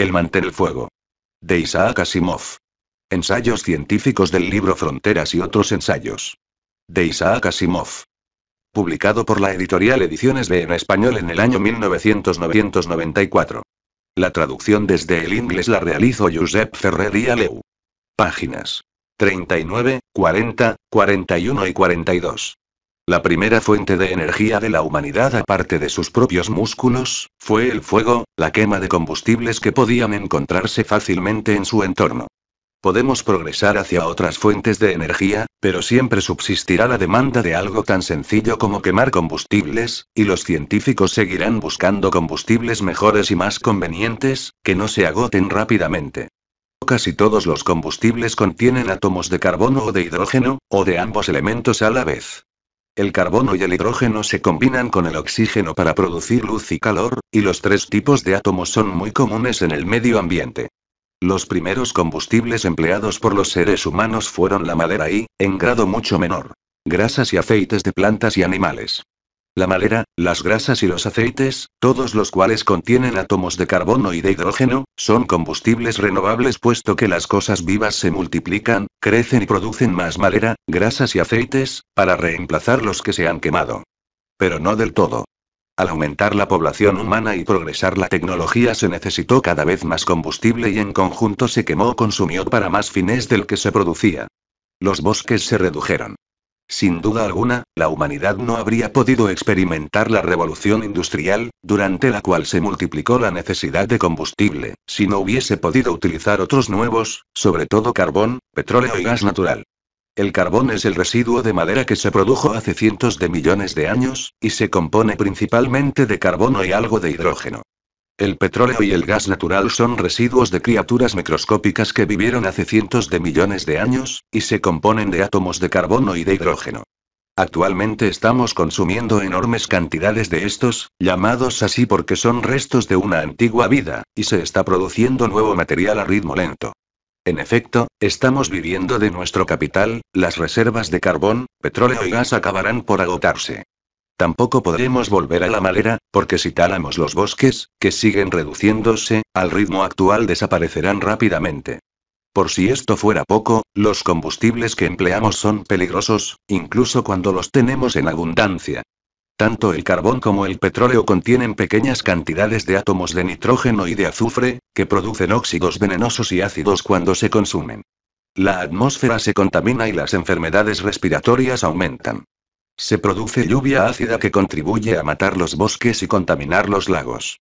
El el fuego. De Isaac Asimov. Ensayos científicos del libro Fronteras y otros ensayos. De Isaac Asimov. Publicado por la editorial Ediciones B en español en el año 1994. La traducción desde el inglés la realizó Josep Ferrer y Aleu. Páginas. 39, 40, 41 y 42. La primera fuente de energía de la humanidad aparte de sus propios músculos, fue el fuego, la quema de combustibles que podían encontrarse fácilmente en su entorno. Podemos progresar hacia otras fuentes de energía, pero siempre subsistirá la demanda de algo tan sencillo como quemar combustibles, y los científicos seguirán buscando combustibles mejores y más convenientes, que no se agoten rápidamente. Casi todos los combustibles contienen átomos de carbono o de hidrógeno, o de ambos elementos a la vez. El carbono y el hidrógeno se combinan con el oxígeno para producir luz y calor, y los tres tipos de átomos son muy comunes en el medio ambiente. Los primeros combustibles empleados por los seres humanos fueron la madera y, en grado mucho menor, grasas y aceites de plantas y animales la madera, las grasas y los aceites, todos los cuales contienen átomos de carbono y de hidrógeno, son combustibles renovables puesto que las cosas vivas se multiplican, crecen y producen más madera, grasas y aceites, para reemplazar los que se han quemado. Pero no del todo. Al aumentar la población humana y progresar la tecnología se necesitó cada vez más combustible y en conjunto se quemó o consumió para más fines del que se producía. Los bosques se redujeron. Sin duda alguna, la humanidad no habría podido experimentar la revolución industrial, durante la cual se multiplicó la necesidad de combustible, si no hubiese podido utilizar otros nuevos, sobre todo carbón, petróleo y gas natural. El carbón es el residuo de madera que se produjo hace cientos de millones de años, y se compone principalmente de carbono y algo de hidrógeno. El petróleo y el gas natural son residuos de criaturas microscópicas que vivieron hace cientos de millones de años, y se componen de átomos de carbono y de hidrógeno. Actualmente estamos consumiendo enormes cantidades de estos, llamados así porque son restos de una antigua vida, y se está produciendo nuevo material a ritmo lento. En efecto, estamos viviendo de nuestro capital, las reservas de carbón, petróleo y gas acabarán por agotarse. Tampoco podremos volver a la madera, porque si talamos los bosques, que siguen reduciéndose, al ritmo actual desaparecerán rápidamente. Por si esto fuera poco, los combustibles que empleamos son peligrosos, incluso cuando los tenemos en abundancia. Tanto el carbón como el petróleo contienen pequeñas cantidades de átomos de nitrógeno y de azufre, que producen óxidos venenosos y ácidos cuando se consumen. La atmósfera se contamina y las enfermedades respiratorias aumentan. Se produce lluvia ácida que contribuye a matar los bosques y contaminar los lagos.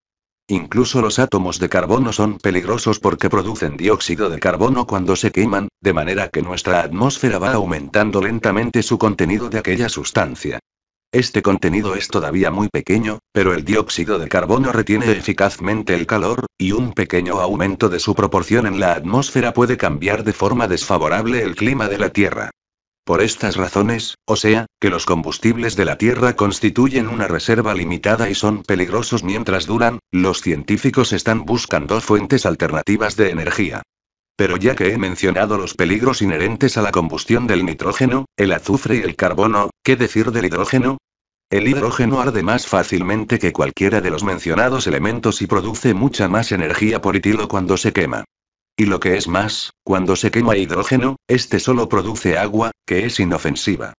Incluso los átomos de carbono son peligrosos porque producen dióxido de carbono cuando se queman, de manera que nuestra atmósfera va aumentando lentamente su contenido de aquella sustancia. Este contenido es todavía muy pequeño, pero el dióxido de carbono retiene eficazmente el calor, y un pequeño aumento de su proporción en la atmósfera puede cambiar de forma desfavorable el clima de la Tierra. Por estas razones, o sea, que los combustibles de la Tierra constituyen una reserva limitada y son peligrosos mientras duran, los científicos están buscando fuentes alternativas de energía. Pero ya que he mencionado los peligros inherentes a la combustión del nitrógeno, el azufre y el carbono, ¿qué decir del hidrógeno? El hidrógeno arde más fácilmente que cualquiera de los mencionados elementos y produce mucha más energía por hitilo cuando se quema. Y lo que es más, cuando se quema hidrógeno, este solo produce agua, que es inofensiva.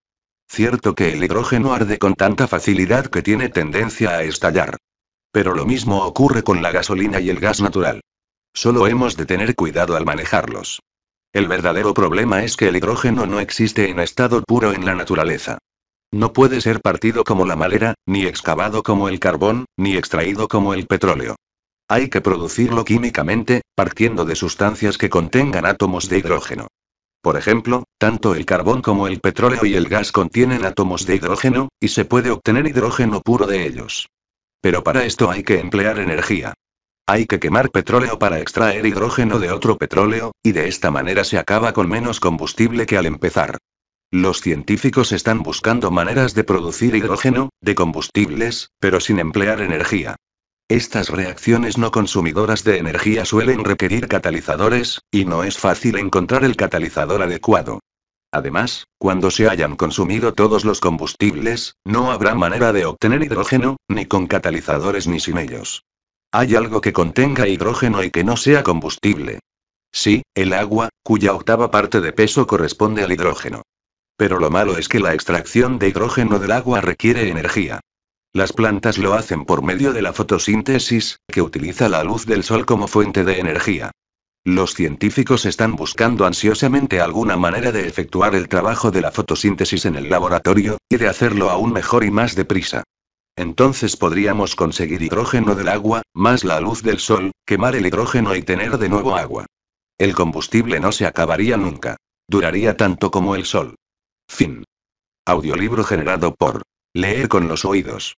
Cierto que el hidrógeno arde con tanta facilidad que tiene tendencia a estallar. Pero lo mismo ocurre con la gasolina y el gas natural. Solo hemos de tener cuidado al manejarlos. El verdadero problema es que el hidrógeno no existe en estado puro en la naturaleza. No puede ser partido como la madera, ni excavado como el carbón, ni extraído como el petróleo. Hay que producirlo químicamente, partiendo de sustancias que contengan átomos de hidrógeno. Por ejemplo, tanto el carbón como el petróleo y el gas contienen átomos de hidrógeno, y se puede obtener hidrógeno puro de ellos. Pero para esto hay que emplear energía. Hay que quemar petróleo para extraer hidrógeno de otro petróleo, y de esta manera se acaba con menos combustible que al empezar. Los científicos están buscando maneras de producir hidrógeno, de combustibles, pero sin emplear energía. Estas reacciones no consumidoras de energía suelen requerir catalizadores, y no es fácil encontrar el catalizador adecuado. Además, cuando se hayan consumido todos los combustibles, no habrá manera de obtener hidrógeno, ni con catalizadores ni sin ellos. Hay algo que contenga hidrógeno y que no sea combustible. Sí, el agua, cuya octava parte de peso corresponde al hidrógeno. Pero lo malo es que la extracción de hidrógeno del agua requiere energía. Las plantas lo hacen por medio de la fotosíntesis, que utiliza la luz del sol como fuente de energía. Los científicos están buscando ansiosamente alguna manera de efectuar el trabajo de la fotosíntesis en el laboratorio, y de hacerlo aún mejor y más deprisa. Entonces podríamos conseguir hidrógeno del agua, más la luz del sol, quemar el hidrógeno y tener de nuevo agua. El combustible no se acabaría nunca. Duraría tanto como el sol. Fin. Audiolibro generado por Leer con los oídos.